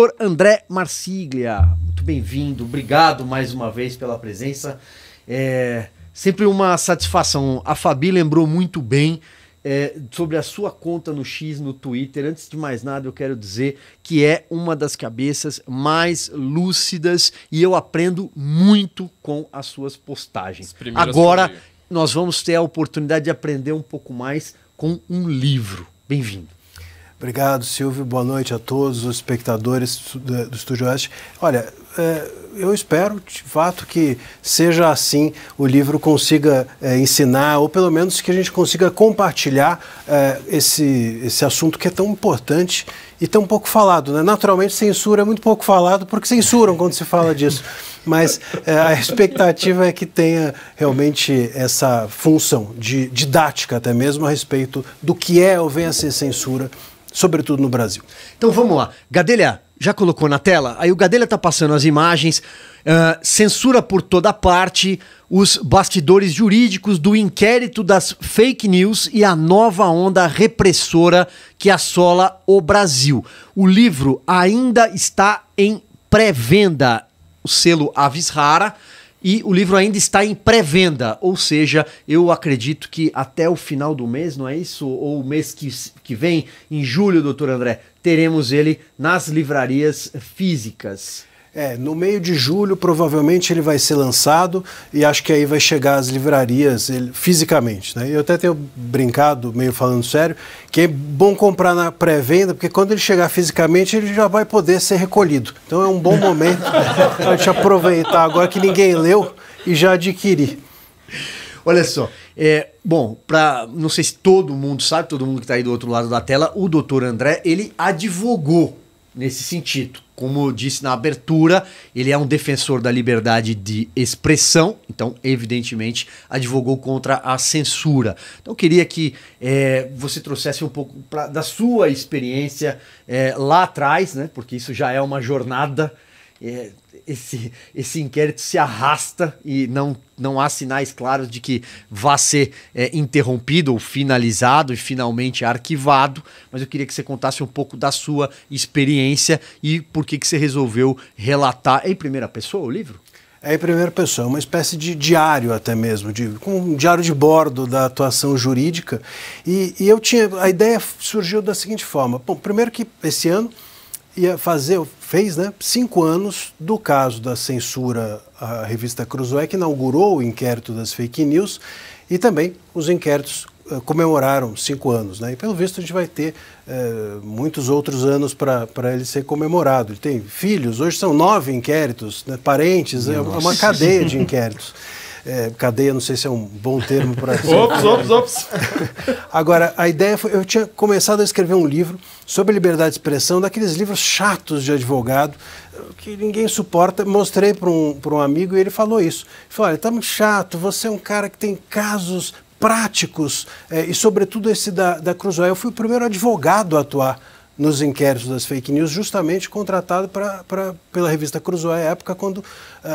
Doutor André Marsiglia, muito bem-vindo, obrigado mais uma vez pela presença. É sempre uma satisfação. A Fabi lembrou muito bem é, sobre a sua conta no X no Twitter. Antes de mais nada, eu quero dizer que é uma das cabeças mais lúcidas e eu aprendo muito com as suas postagens. As Agora nós vamos ter a oportunidade de aprender um pouco mais com um livro. Bem-vindo. Obrigado, Silvio. Boa noite a todos os espectadores do Estúdio Oeste. Olha, é, eu espero de fato que seja assim o livro consiga é, ensinar, ou pelo menos que a gente consiga compartilhar é, esse, esse assunto que é tão importante e tão pouco falado. Né? Naturalmente, censura é muito pouco falado, porque censuram quando se fala disso. Mas a expectativa é que tenha realmente essa função de didática até mesmo a respeito do que é ou vem a ser censura sobretudo no Brasil. Então vamos lá. Gadelha, já colocou na tela? Aí o Gadelha está passando as imagens, uh, censura por toda parte os bastidores jurídicos do inquérito das fake news e a nova onda repressora que assola o Brasil. O livro ainda está em pré-venda. O selo Avis Rara e o livro ainda está em pré-venda, ou seja, eu acredito que até o final do mês, não é isso? Ou o mês que, que vem, em julho, doutor André, teremos ele nas livrarias físicas. É, no meio de julho provavelmente ele vai ser lançado e acho que aí vai chegar às livrarias ele, fisicamente. Né? Eu até tenho brincado, meio falando sério, que é bom comprar na pré-venda, porque quando ele chegar fisicamente ele já vai poder ser recolhido. Então é um bom momento para a gente aproveitar agora que ninguém leu e já adquirir. Olha só, é, bom, para não sei se todo mundo sabe, todo mundo que está aí do outro lado da tela, o doutor André, ele advogou nesse sentido como eu disse na abertura, ele é um defensor da liberdade de expressão, então, evidentemente, advogou contra a censura. Então, eu queria que é, você trouxesse um pouco pra, da sua experiência é, lá atrás, né, porque isso já é uma jornada é, esse, esse inquérito se arrasta e não, não há sinais claros de que vá ser é, interrompido ou finalizado e finalmente arquivado. Mas eu queria que você contasse um pouco da sua experiência e por que, que você resolveu relatar em primeira pessoa o livro. É em primeira pessoa, uma espécie de diário até mesmo, de, um diário de bordo da atuação jurídica. E, e eu tinha. A ideia surgiu da seguinte forma: bom, primeiro que esse ano ia fazer, fez né, cinco anos do caso da censura à revista Cruzoé, que inaugurou o inquérito das fake news, e também os inquéritos uh, comemoraram cinco anos. Né? E pelo visto a gente vai ter uh, muitos outros anos para ele ser comemorado. Ele tem filhos, hoje são nove inquéritos, né, parentes, Nossa. é uma cadeia de inquéritos. é, cadeia, não sei se é um bom termo para. ops, ops, ops! Agora, a ideia foi. Eu tinha começado a escrever um livro sobre liberdade de expressão, daqueles livros chatos de advogado, que ninguém suporta. Mostrei para um, um amigo e ele falou isso. Ele falou: olha, tá muito chato, você é um cara que tem casos práticos, é, e sobretudo esse da, da Cruzoé. Eu fui o primeiro advogado a atuar nos inquéritos das fake news, justamente contratado pra, pra pela revista Cruzoé, à época, quando uh,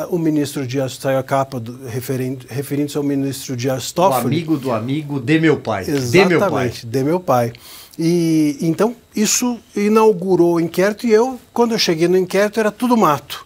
o ministro Dias saiu a capa, referindo, referindo-se ao ministro Dias Toffoli. O amigo do amigo de meu pai. Exatamente, de meu pai. De meu pai. E, então, isso inaugurou o inquérito e eu, quando eu cheguei no inquérito, era tudo mato,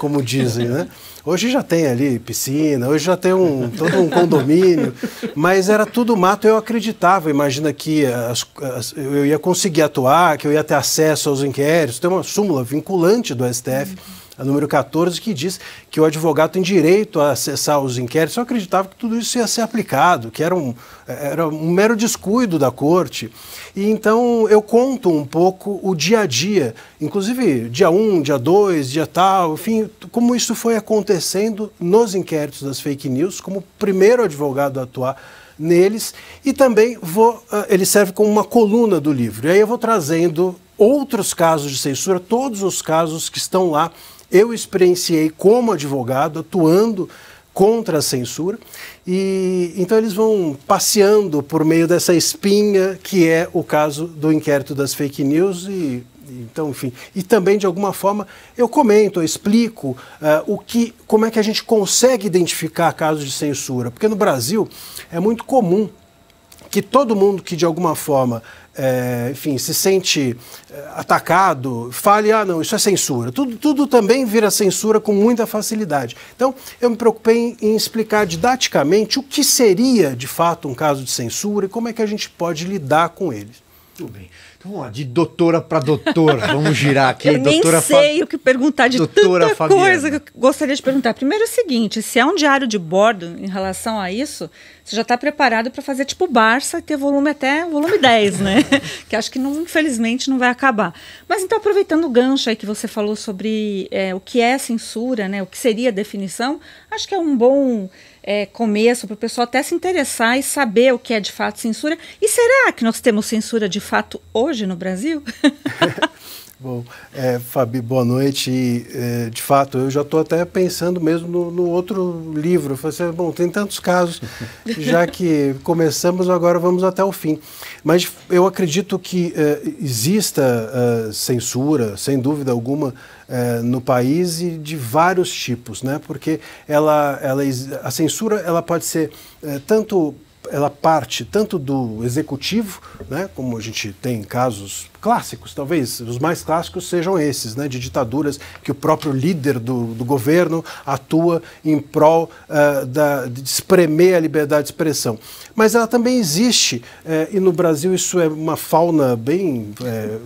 como dizem, né? Hoje já tem ali piscina, hoje já tem um, todo um condomínio, mas era tudo mato. Eu acreditava, imagina que as, as, eu ia conseguir atuar, que eu ia ter acesso aos inquéritos. Tem uma súmula vinculante do STF. Uhum a número 14, que diz que o advogado tem direito a acessar os inquéritos. Eu acreditava que tudo isso ia ser aplicado, que era um, era um mero descuido da corte. E então eu conto um pouco o dia a dia, inclusive dia 1, dia 2, dia tal, enfim, como isso foi acontecendo nos inquéritos das fake news, como o primeiro advogado a atuar neles e também vou, eh, ele serve como uma coluna do livro. E aí eu vou trazendo outros casos de censura, todos os casos que estão lá eu experienciei como advogado, atuando contra a censura. E então eles vão passeando por meio dessa espinha que é o caso do inquérito das fake news e então, enfim, e também de alguma forma eu comento, eu explico uh, o que, como é que a gente consegue identificar casos de censura, porque no Brasil é muito comum que todo mundo que de alguma forma é, enfim, se sente é, atacado, fale, ah, não, isso é censura. Tudo, tudo também vira censura com muita facilidade. Então, eu me preocupei em explicar didaticamente o que seria, de fato, um caso de censura e como é que a gente pode lidar com ele. Tudo bem. Então ó, de doutora para doutor vamos girar aqui. Eu doutora nem sei Fa... o que perguntar de doutora tanta Fabiana. coisa que eu gostaria de perguntar. Primeiro é o seguinte, se é um diário de bordo em relação a isso, você já está preparado para fazer tipo Barça e ter volume até volume 10, né? que acho que não, infelizmente não vai acabar. Mas então aproveitando o gancho aí que você falou sobre é, o que é censura, né? O que seria a definição, acho que é um bom é, começo para o pessoal até se interessar e saber o que é de fato censura. E será que nós temos censura de fato hoje no Brasil? Bom, é, Fabi, boa noite. E, é, de fato, eu já estou até pensando mesmo no, no outro livro. assim, bom, tem tantos casos, já que começamos, agora vamos até o fim. Mas eu acredito que é, exista é, censura, sem dúvida alguma, é, no país e de vários tipos, né? Porque ela, ela, a censura ela pode ser é, tanto ela parte tanto do executivo, né, como a gente tem casos clássicos, talvez os mais clássicos sejam esses, né, de ditaduras que o próprio líder do, do governo atua em prol uh, da, de espremer a liberdade de expressão. Mas ela também existe, eh, e no Brasil isso é uma fauna bem. Eh,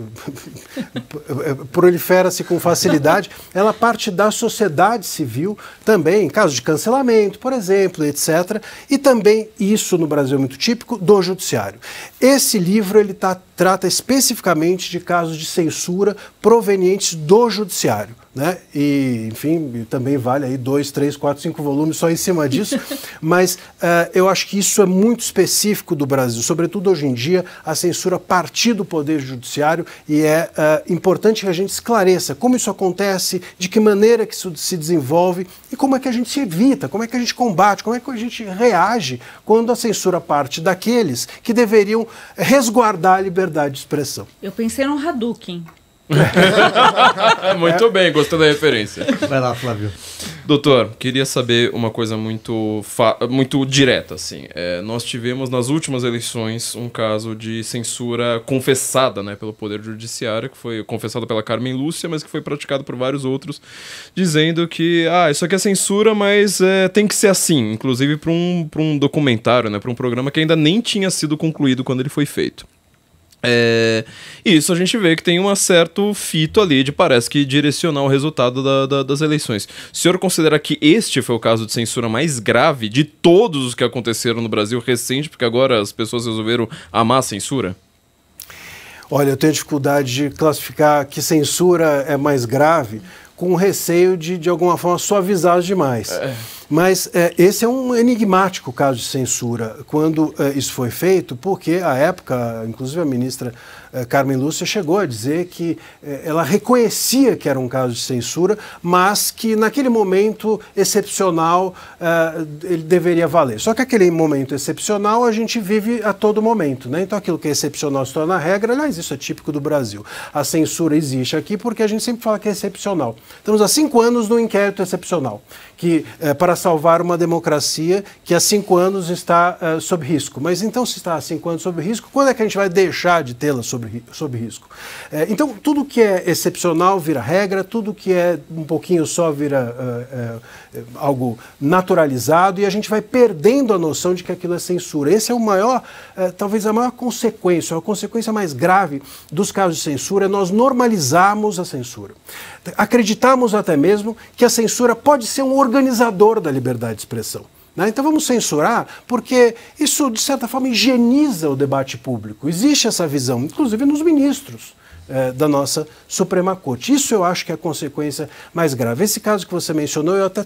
prolifera-se com facilidade, ela parte da sociedade civil também, em caso de cancelamento, por exemplo, etc. E também isso no Brasil é muito típico do judiciário. Esse livro ele tá, trata especificamente de casos de censura provenientes do judiciário né? E, enfim, também vale aí dois, três, quatro, cinco volumes só em cima disso. Mas uh, eu acho que isso é muito específico do Brasil, sobretudo hoje em dia, a censura partir do Poder Judiciário e é uh, importante que a gente esclareça como isso acontece, de que maneira que isso se desenvolve e como é que a gente se evita, como é que a gente combate, como é que a gente reage quando a censura parte daqueles que deveriam resguardar a liberdade de expressão. Eu pensei no Hadouken, muito bem, gostou da referência. Vai lá, Flávio. Doutor, queria saber uma coisa muito, muito direta, assim. É, nós tivemos nas últimas eleições um caso de censura confessada, né, pelo Poder Judiciário, que foi confessada pela Carmen Lúcia, mas que foi praticado por vários outros, dizendo que, ah, isso aqui é censura, mas é, tem que ser assim, inclusive para um, um documentário, né, para um programa que ainda nem tinha sido concluído quando ele foi feito. É, isso a gente vê que tem um certo fito ali de parece que direcionar o resultado da, da, das eleições. O senhor considera que este foi o caso de censura mais grave de todos os que aconteceram no Brasil recente, porque agora as pessoas resolveram amar a censura? Olha, eu tenho dificuldade de classificar que censura é mais grave, com receio de, de alguma forma, suavizar demais. É. Mas é, esse é um enigmático caso de censura, quando é, isso foi feito, porque a época, inclusive a ministra é, Carmen Lúcia chegou a dizer que é, ela reconhecia que era um caso de censura, mas que naquele momento excepcional é, ele deveria valer. Só que aquele momento excepcional a gente vive a todo momento, né? Então aquilo que é excepcional se torna regra, aliás, isso é típico do Brasil. A censura existe aqui porque a gente sempre fala que é excepcional. Estamos há cinco anos no inquérito excepcional, que é, para salvar uma democracia que há cinco anos está uh, sob risco. Mas então, se está há cinco anos sob risco, quando é que a gente vai deixar de tê-la sob, sob risco? É, então, tudo que é excepcional vira regra, tudo que é um pouquinho só vira uh, uh, algo naturalizado e a gente vai perdendo a noção de que aquilo é censura. Esse é o maior, talvez a maior consequência, a consequência mais grave dos casos de censura é nós normalizarmos a censura. Acreditamos até mesmo que a censura pode ser um organizador da da liberdade de expressão. Né? Então vamos censurar, porque isso, de certa forma, higieniza o debate público. Existe essa visão, inclusive nos ministros eh, da nossa Suprema Corte. Isso eu acho que é a consequência mais grave. Esse caso que você mencionou, eu até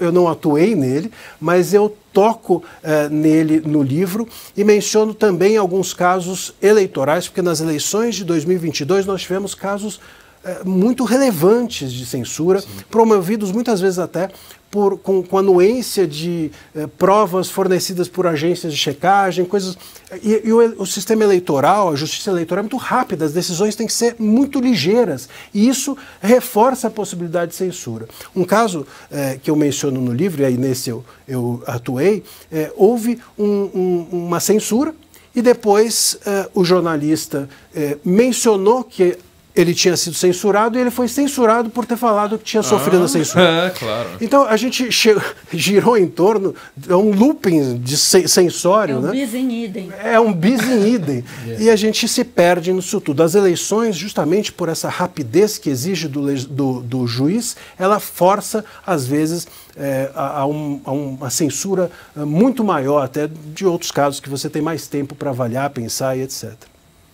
eu não atuei nele, mas eu toco uh, nele no livro e menciono também alguns casos eleitorais, porque nas eleições de 2022 nós tivemos casos uh, muito relevantes de censura, Sim. promovidos muitas vezes até por, com, com anuência de eh, provas fornecidas por agências de checagem, coisas. E, e o, o, sistema eleitoral, a justiça eleitoral é muito rápida, as decisões têm que ser muito ligeiras. E isso reforça a possibilidade de censura. Um caso eh, que eu menciono no livro, e aí nesse eu, eu atuei, eh, houve um, um, uma censura e depois eh, o jornalista eh, mencionou que ele tinha sido censurado e ele foi censurado por ter falado que tinha sofrido ah, a censura. É, claro. Então a gente chegou, girou em torno de é um looping de sensório. É um né? bis in idem. É um bis in idem. yeah. E a gente se perde nisso tudo. As eleições, justamente por essa rapidez que exige do, do, do juiz, ela força, às vezes, é, a, a, um, a, uma censura é, muito maior, até de outros casos que você tem mais tempo para avaliar, pensar e etc.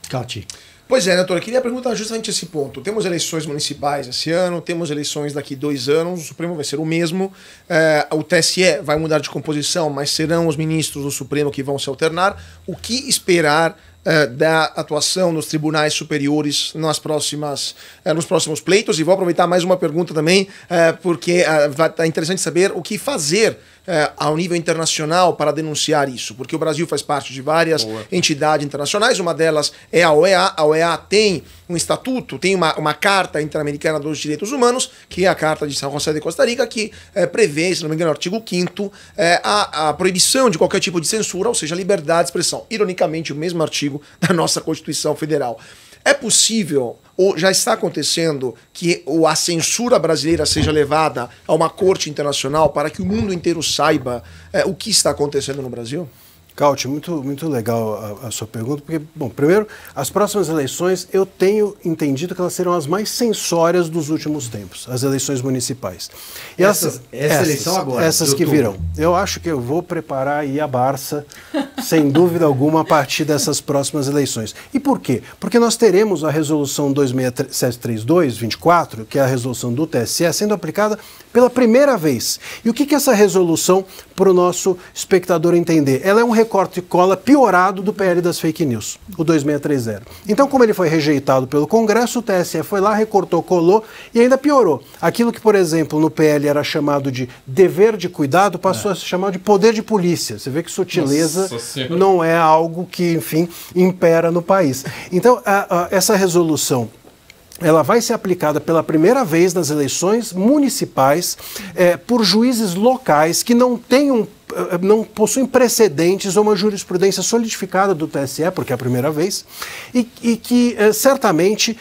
Cati. Pois é, né, eu queria perguntar justamente esse ponto. Temos eleições municipais esse ano, temos eleições daqui dois anos, o Supremo vai ser o mesmo, é, o TSE vai mudar de composição, mas serão os ministros do Supremo que vão se alternar. O que esperar é, da atuação dos tribunais superiores nas próximas, é, nos próximos pleitos? E vou aproveitar mais uma pergunta também, é, porque está é, interessante saber o que fazer é, ao nível internacional para denunciar isso, porque o Brasil faz parte de várias Boa. entidades internacionais, uma delas é a OEA. A OEA tem um estatuto, tem uma, uma Carta Interamericana dos Direitos Humanos, que é a Carta de São José de Costa Rica, que é, prevê, se não me engano, no artigo 5 é, eh, a, a proibição de qualquer tipo de censura, ou seja, liberdade de expressão. Ironicamente, o mesmo artigo da nossa Constituição Federal. É possível, ou já está acontecendo, que a censura brasileira seja levada a uma corte internacional para que o mundo inteiro saiba é, o que está acontecendo no Brasil? Cauti, muito, muito legal a, a, sua pergunta, porque, bom, primeiro, as próximas eleições eu tenho entendido que elas serão as mais sensórias dos últimos tempos, as eleições municipais. E essas, essa essas, eleição agora? Essas que virão. Eu acho que eu vou preparar aí a Barça, sem dúvida alguma, a partir dessas próximas eleições. E por quê? Porque nós teremos a resolução 26732, 24, que é a resolução do TSE, sendo aplicada pela primeira vez. E o que, que é essa resolução para o nosso espectador entender? Ela é um recorte e cola piorado do PL das fake news, o 2630. Então, como ele foi rejeitado pelo Congresso, o TSE foi lá, recortou, colou e ainda piorou. Aquilo que, por exemplo, no PL era chamado de dever de cuidado, passou é. a se chamar de poder de polícia. Você vê que sutileza não é algo que, enfim, impera no país. Então, a, a, essa resolução ela vai ser aplicada pela primeira vez nas eleições municipais é, por juízes locais que não tenham eh, não possuem precedentes ou uma jurisprudência solidificada do TSE, porque é a primeira vez, e, e que eh, certamente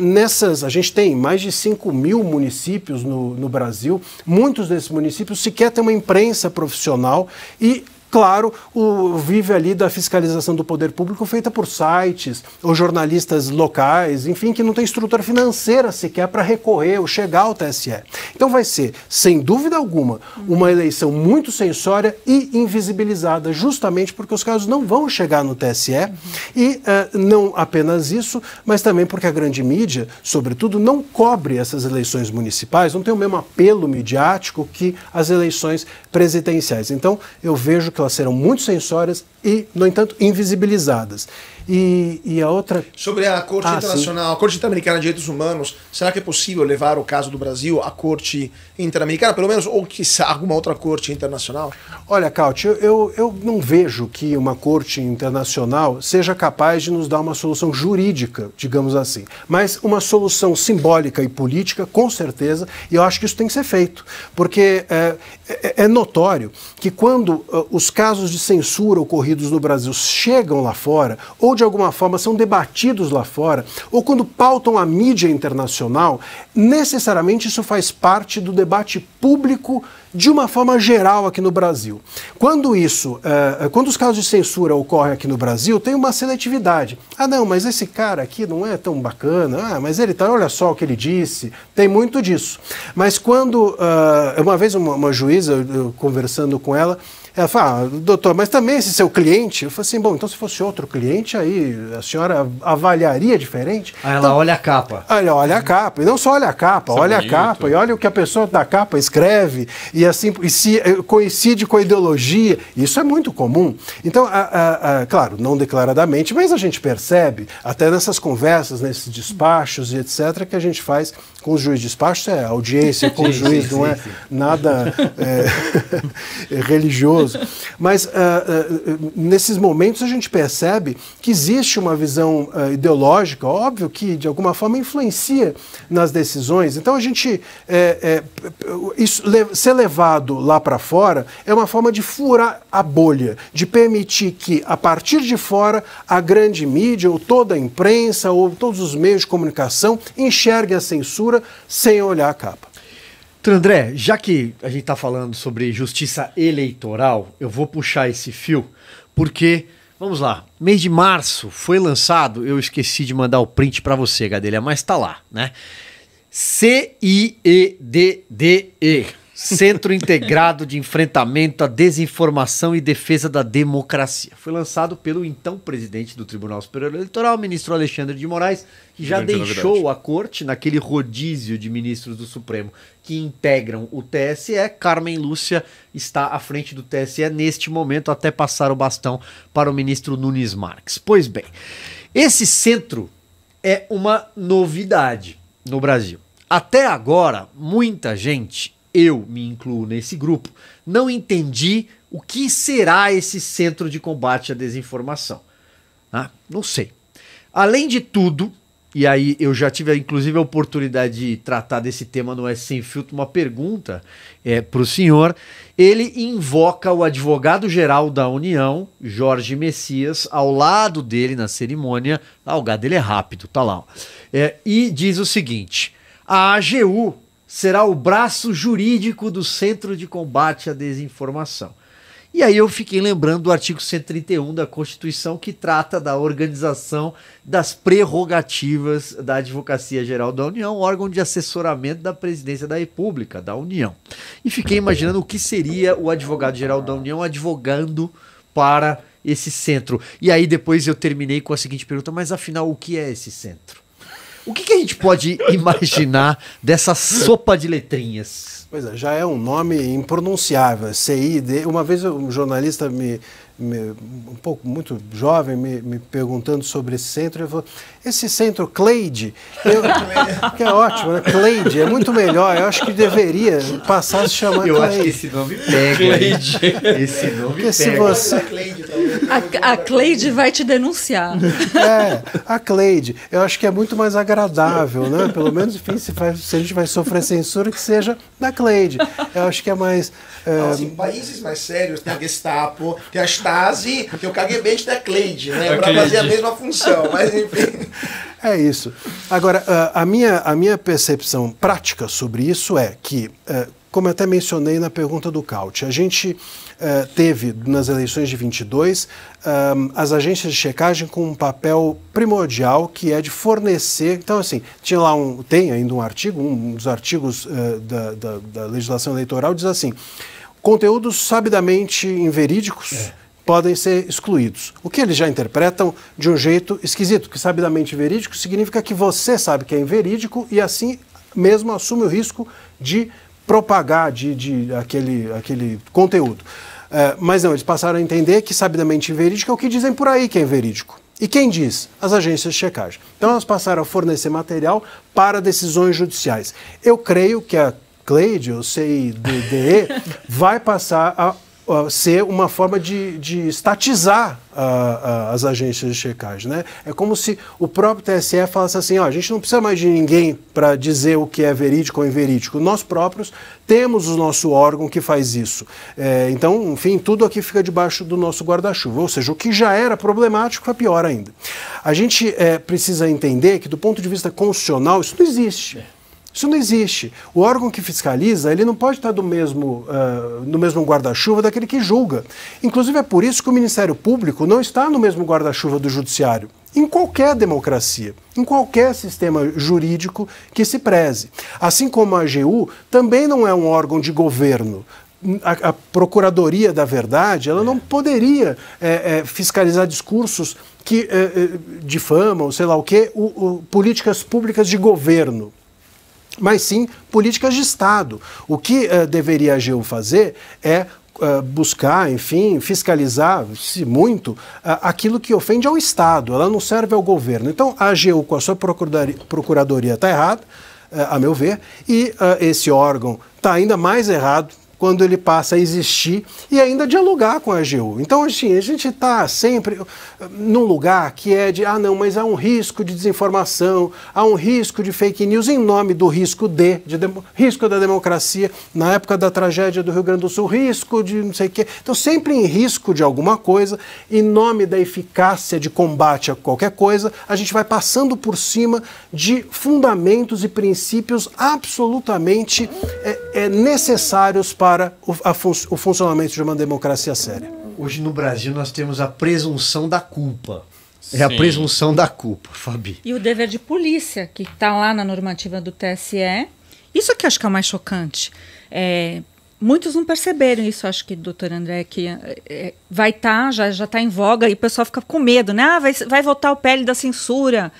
nessas. A gente tem mais de 5 mil municípios no, no Brasil, muitos desses municípios sequer têm uma imprensa profissional e claro, o, vive ali da fiscalização do poder público feita por sites ou jornalistas locais, enfim, que não tem estrutura financeira sequer para recorrer ou chegar ao TSE. Então vai ser, sem dúvida alguma, uma eleição muito sensória e invisibilizada, justamente porque os casos não vão chegar no TSE uhum. e uh, não apenas isso, mas também porque a grande mídia, sobretudo, não cobre essas eleições municipais, não tem o mesmo apelo midiático que as eleições presidenciais. Então eu vejo que elas serão muito sensórias e, no entanto, invisibilizadas. E, e a outra. Sobre a Corte ah, Internacional, sim. a Corte Interamericana de Direitos Humanos, será que é possível levar o caso do Brasil à Corte Interamericana, pelo menos, ou que alguma outra Corte Internacional? Olha, Caut, eu, eu, eu não vejo que uma Corte Internacional seja capaz de nos dar uma solução jurídica, digamos assim. Mas uma solução simbólica e política, com certeza, e eu acho que isso tem que ser feito. Porque é, é, é notório que quando uh, os casos de censura ocorridos no Brasil chegam lá fora, ou de alguma forma são debatidos lá fora, ou quando pautam a mídia internacional, necessariamente isso faz parte do debate público de uma forma geral aqui no Brasil. Quando isso, uh, quando os casos de censura ocorrem aqui no Brasil, tem uma seletividade. Ah, não, mas esse cara aqui não é tão bacana, ah, mas ele tá, olha só o que ele disse, tem muito disso. Mas quando, uh, uma vez uma, uma juíza, eu, eu, conversando com ela, ela fala, ah, doutor, mas também esse seu cliente? Eu falei assim, bom, então se fosse outro cliente, aí a senhora avaliaria diferente? Aí ela então, olha a capa. Olha, olha a capa. E não só olha a capa, é olha a capa e olha o que a pessoa da capa escreve e assim, e se eh, coincide com a ideologia. Isso é muito comum. Então, a, a, a, claro, não declaradamente, mas a gente percebe, até nessas conversas, nesses despachos e etc., que a gente faz com o juiz. Despacho é audiência com o juiz, sim, sim, não é sim. nada é, religioso. Mas uh, uh, nesses momentos a gente percebe que existe uma visão uh, ideológica, óbvio que de alguma forma influencia nas decisões. Então a gente é, é, isso, le, ser levado lá para fora é uma forma de furar a bolha, de permitir que a partir de fora a grande mídia ou toda a imprensa ou todos os meios de comunicação enxergue a censura sem olhar a capa. Doutor André, já que a gente está falando sobre justiça eleitoral, eu vou puxar esse fio, porque, vamos lá, mês de março foi lançado, eu esqueci de mandar o print para você, Gadelha, mas está lá, né? C i e d d e Centro Integrado de Enfrentamento à Desinformação e Defesa da Democracia. Foi lançado pelo então presidente do Tribunal Superior Eleitoral, ministro Alexandre de Moraes, que já Grande deixou novidade. a corte naquele rodízio de ministros do Supremo que integram o TSE. Carmen Lúcia está à frente do TSE neste momento, até passar o bastão para o ministro Nunes Marques. Pois bem, esse centro é uma novidade no Brasil. Até agora, muita gente eu me incluo nesse grupo, não entendi o que será esse centro de combate à desinformação. Ah, não sei. Além de tudo, e aí eu já tive inclusive a oportunidade de tratar desse tema no S Sem Filtro, uma pergunta é, para o senhor. Ele invoca o advogado-geral da União, Jorge Messias, ao lado dele na cerimônia. Ah, o gado dele é rápido, tá lá. É, e diz o seguinte: a AGU, será o braço jurídico do Centro de Combate à Desinformação. E aí eu fiquei lembrando do artigo 131 da Constituição que trata da organização das prerrogativas da Advocacia Geral da União, órgão de assessoramento da Presidência da República, da União. E fiquei imaginando o que seria o advogado-geral da União advogando para esse centro. E aí depois eu terminei com a seguinte pergunta: mas afinal o que é esse centro? O que, que a gente pode imaginar dessa sopa de letrinhas? Pois é, já é um nome impronunciável. CID. Uma vez um jornalista me, me, um pouco muito jovem, me, me, perguntando sobre esse centro. Eu vou esse centro Cleide, eu, que é ótimo, né? Cleide, é muito melhor. Eu acho que deveria passar a se chamar Eu Cleide. acho que esse nome pega. Cleide. Esse nome pega. Se você... a, a Cleide vai te denunciar. É, a Cleide. Eu acho que é muito mais agradável, né? Pelo menos, enfim, se, vai, se a gente vai sofrer censura, que seja da Cleide. Eu acho que é mais... É... Não, assim, países mais sérios, tem a Gestapo, tem a Stasi, porque o KGB está é Cleide, né? É Para fazer a mesma função, mas enfim. É isso. Agora, a minha, a minha percepção prática sobre isso é que, é, como eu até mencionei na pergunta do Caut, a gente é, teve nas eleições de 22 as agências de checagem com um papel primordial que é de fornecer. Então, assim, tinha lá um. Tem ainda um artigo, um dos artigos da, da, da legislação eleitoral diz assim: conteúdos sabidamente inverídicos. É podem ser excluídos. O que eles já interpretam de um jeito esquisito, que sabidamente verídico significa que você sabe que é inverídico e assim mesmo assume o risco de propagar de, de aquele, aquele conteúdo. É, mas não, eles passaram a entender que sabidamente inverídico é o que dizem por aí que é inverídico. E quem diz? As agências de checagem. Então elas passaram a fornecer material para decisões judiciais. Eu creio que a Cleide, ou CIDDE, vai passar a ser uma forma de, de estatizar uh, uh, as agências de checagem. Né? É como se o próprio TSE falasse assim: a gente não precisa mais de ninguém para dizer o que é verídico ou inverídico. Nós próprios temos o nosso órgão que faz isso. É, então, enfim, tudo aqui fica debaixo do nosso guarda-chuva. Ou seja, o que já era problemático foi pior ainda. A gente é, precisa entender que, do ponto de vista constitucional, isso não existe. Isso não existe. O órgão que fiscaliza, ele não pode estar do mesmo, uh, no mesmo guarda-chuva daquele que julga. Inclusive é por isso que o Ministério Público não está no mesmo guarda-chuva do Judiciário. Em qualquer democracia, em qualquer sistema jurídico que se preze. Assim como a AGU também não é um órgão de governo, a, a, Procuradoria da Verdade, ela é. não poderia é, é, fiscalizar discursos que difamam, sei lá o quê, o, o, políticas públicas de governo mas sim políticas de Estado. O que uh, deveria a AGU fazer é Uh, buscar, enfim, fiscalizar, se muito, uh, aquilo que ofende ao Estado, ela não serve ao governo. Então, a AGU, com a sua procuradoria, está errada, uh, eh, a meu ver, e esse órgão está ainda mais errado, quando ele passa a existir e ainda dialogar com a AGU. Então, assim, a gente está sempre eh, num lugar que é de, ah, não, mas há um risco de desinformação, há um risco de fake news em nome do risco de, de risco da democracia, na época da tragédia do Rio Grande do Sul, risco de não sei o quê. Então, sempre em risco de alguma coisa, em nome da eficácia de combate a qualquer coisa, a gente vai passando por cima de fundamentos e princípios absolutamente é, é necessários para para o, a, o funcionamento de uma democracia séria. Hoje no Brasil nós temos a presunção da culpa. É a presunção da culpa, Fabi. E o dever de polícia, que está lá na normativa do TSE. Isso que acho que é o mais chocante. É, muitos não perceberam isso, acho que, doutor André, que é, é vai estar, tá, já está em voga, e o pessoal fica com medo, né? Ah, vai, vai voltar o pele da censura.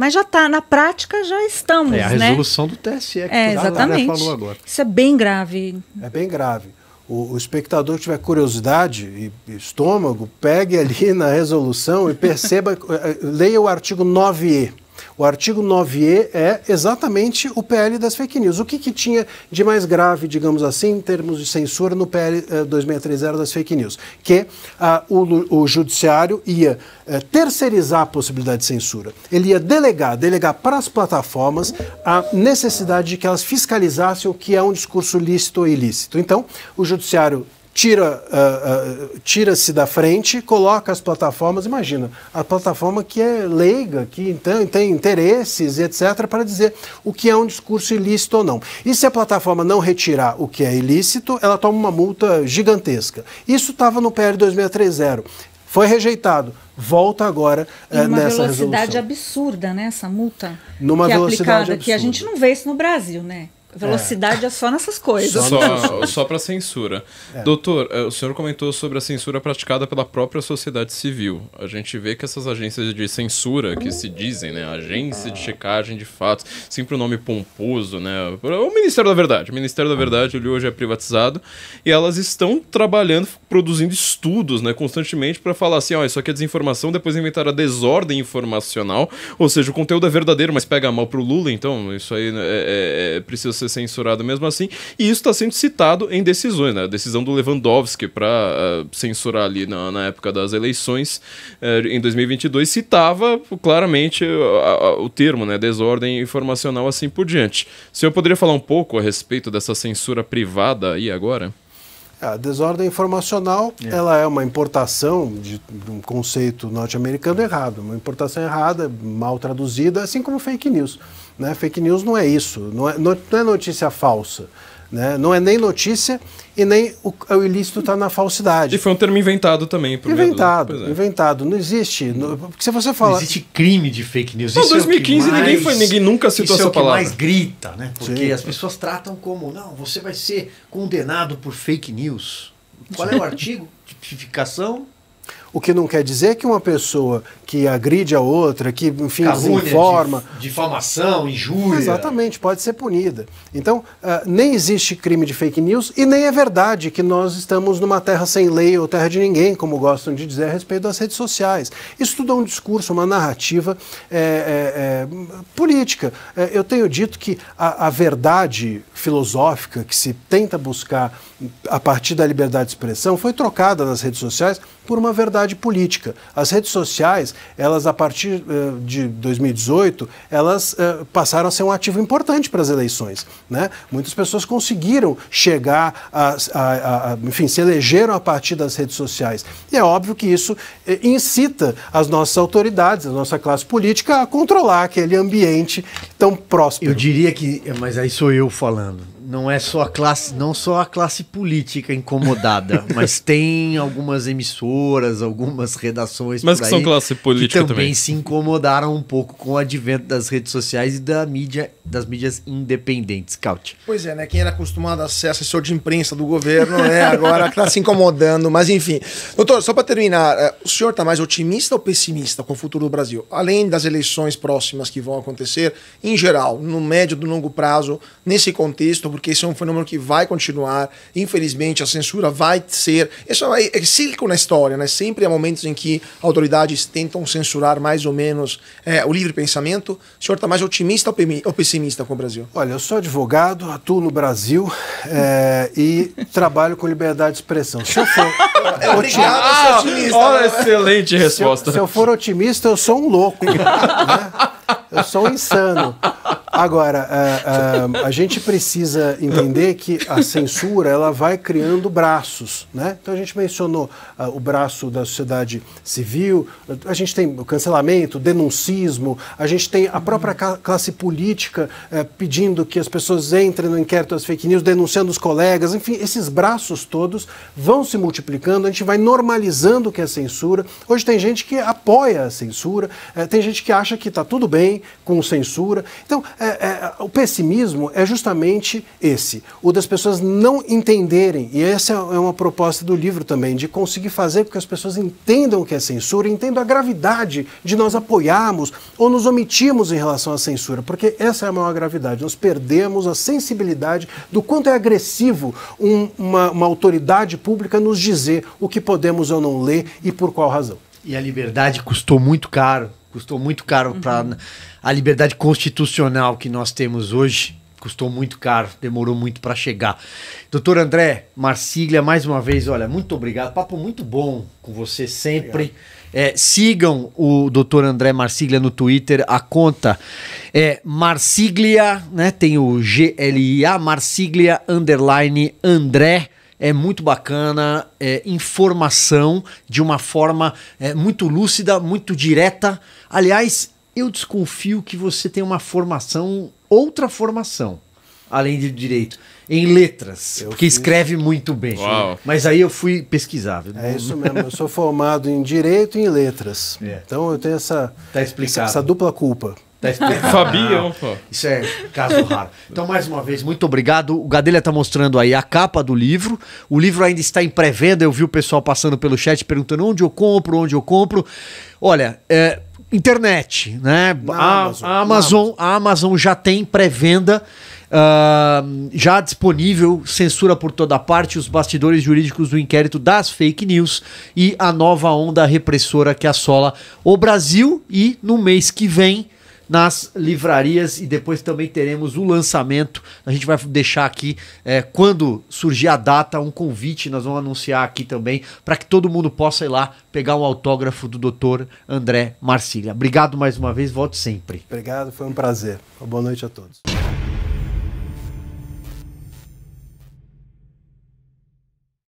Mas já está, na prática já estamos. É a né? resolução né? do TSE é que é, exatamente. falou agora. Isso é bem grave. É bem grave. O, o espectador que tiver curiosidade e estômago, pegue ali na resolução e perceba, eh, eh, leia o artigo 9E o artigo 9E é exatamente o PL das fake news. O que, que tinha de mais grave, digamos assim, em termos de censura no PL eh, 2630 das fake news? Que ah, o, o, judiciário ia eh, terceirizar a possibilidade de censura. Ele ia delegar, delegar para as plataformas a necessidade de que elas fiscalizassem o que é um discurso lícito ou ilícito. Então, o judiciário tira, uh, uh, tira-se da frente, coloca as plataformas, imagina, a plataforma que é leiga, que tem, tem interesses, etc., para dizer o que é um discurso ilícito ou não. E se a plataforma não retirar o que é ilícito, ela toma uma multa gigantesca. Isso estava no PR 2630. Foi rejeitado. Volta agora e uma eh, nessa resolução. Numa velocidade absurda, né, essa multa? Numa que é velocidade aplicada, absurda. que a gente não vê isso no Brasil, né? É. Velocidade é. é, só nessas coisas. Só, só para censura. É. Doutor, é, o senhor comentou sobre a censura praticada pela própria sociedade civil. A gente vê que essas agências de censura, que se dizem, né? Agência de checagem de fatos, sempre o um nome pomposo, né? O Ministério da Verdade. O Ministério da Verdade, ele hoje é privatizado. E elas estão trabalhando, produzindo estudos, né? Constantemente para falar assim: ó, oh, isso aqui é desinformação, depois inventaram a desordem informacional. Ou seja, o conteúdo é verdadeiro, mas pega mal pro Lula, então isso aí né, é, é, é precisa ser censurado mesmo assim. E isso está sendo citado em decisões, né? A decisão do Lewandowski para uh, ah, censurar ali na, na, época das eleições uh, em 2022 citava claramente ah, ah, o termo, né? Desordem informacional assim por diante. O senhor poderia falar um pouco a respeito dessa censura privada aí agora? A desordem informacional yeah. É. ela é uma importação de, de um conceito norte-americano errado, uma importação errada, mal traduzida, assim como fake news. Né? Fake news não é isso, não é, não é notícia falsa. Né? Não é nem notícia e nem o, o ilícito está na falsidade. E foi um termo inventado também. inventado, é. inventado. Não existe. Não, porque se você falar... Não existe crime de fake news. em 2015 é mais, ninguém, foi, ninguém nunca citou essa palavra. Isso é o que mais grita, né? Porque Sim. as pessoas tratam como, não, você vai ser condenado por fake news. Qual é o artigo? Tipificação o que não quer dizer que uma pessoa que agride a outra, que, enfim, Calúnia, desinforma. Difamação, injúria. Exatamente, pode ser punida. Então, uh, nem existe crime de fake news e nem é verdade que nós estamos numa terra sem lei ou terra de ninguém, como gostam de dizer a respeito das redes sociais. Isso tudo é um discurso, uma narrativa é, é, é, política. Eh, eu tenho dito que a, a verdade filosófica que se tenta buscar a partir da liberdade de expressão foi trocada nas redes sociais por uma verdade política. As redes sociais, elas a partir eh, de 2018, elas eh, passaram a ser um ativo importante para as eleições. Né? Muitas pessoas conseguiram chegar, a, a, a, enfim, se elegeram a partir das redes sociais. E é óbvio que isso eh, incita as nossas autoridades, a nossa classe política a controlar aquele ambiente tão próspero. Eu diria que, mas aí sou eu falando não é só a classe, não só a classe política incomodada, mas tem algumas emissoras, algumas redações mas que aí, são classe política que também, também se incomodaram um pouco com o advento das redes sociais e da mídia, das mídias independentes, Couch. Pois é, né? Quem era acostumado a ser assessor de imprensa do governo, né? Agora está se incomodando, mas enfim. Doutor, só para terminar, eh, o senhor está mais otimista ou pessimista com o futuro do Brasil? Além das eleições próximas que vão acontecer, em geral, no médio do longo prazo, nesse contexto, porque isso é um fenômeno que vai continuar. Infelizmente, a censura vai ser. Isso é, é cíclico na história, né? Sempre há momentos em que autoridades tentam censurar mais ou menos é, o livre pensamento. O senhor está mais otimista ou pessimista com o Brasil? Olha, eu sou advogado, atuo no Brasil é, e trabalho com liberdade de expressão. Se eu for. É obrigado ah, otimista. Olha, excelente resposta. Se eu, se eu, for otimista, eu sou um louco. Né? Eu sou um insano. Agora, a, é, é, a, gente precisa entender que a censura ela vai criando braços. Né? Então a gente mencionou é, o braço da sociedade civil, a gente tem o cancelamento, o denuncismo, a gente tem a própria classe política pedindo que as pessoas entrem no inquérito das fake news, denunciando os colegas, enfim, esses braços todos vão se multiplicando, a gente vai normalizando o que é censura. Hoje tem gente que apoia a censura, tem gente que acha que está tudo bem com censura. Então, é, é, é, o pessimismo é justamente esse, o das pessoas não entenderem, e essa é uma proposta do livro também, de conseguir fazer com que as pessoas entendam o que é censura, entendam a gravidade de nós apoiarmos ou nos omitirmos em relação à censura, porque essa é a maior gravidade, nós perdemos a sensibilidade do quanto é agressivo um, uma, uma autoridade pública nos dizer o que podemos ou não ler e por qual razão. E a liberdade custou muito caro custou muito caro uhum. para a liberdade constitucional que nós temos hoje. Custou muito caro, demorou muito para chegar. Doutor André Marcília, mais uma vez, olha, muito obrigado. Papo muito bom com você sempre. É, sigam o doutor André Marcília no Twitter. A conta é Marcília, né? Tem o g a Marcília underline André é muito bacana, é, informação de uma forma é, muito lúcida, muito direta. Aliás, eu desconfio que você tem uma formação, outra formação, além de direito, em letras, eu porque fui... escreve muito bem. Uau. Mas aí eu fui pesquisar. Viu? É isso mesmo, eu sou formado em direito e em letras. É. Então eu tenho essa, tá essa, essa dupla culpa. Tá Fabião, ah, pô. Isso é caso raro. Então, mais uma vez, muito obrigado. O Gadelha tá mostrando aí a capa do livro. O livro ainda está em pré-venda. Eu vi o pessoal passando pelo chat perguntando onde eu compro, onde eu compro. Olha, é, internet, né? A Amazon. A, Amazon, a Amazon já tem pré-venda. Uh, já disponível, censura por toda parte, os bastidores jurídicos do inquérito das fake news e a nova onda repressora que assola o Brasil. E no mês que vem, nas livrarias e depois também teremos o lançamento. A gente vai deixar aqui, é, quando surgir a data, um convite. Nós vamos anunciar aqui também para que todo mundo possa ir lá pegar um autógrafo do doutor André Marcília. Obrigado mais uma vez, volte sempre. Obrigado, foi um prazer. Uma boa noite a todos.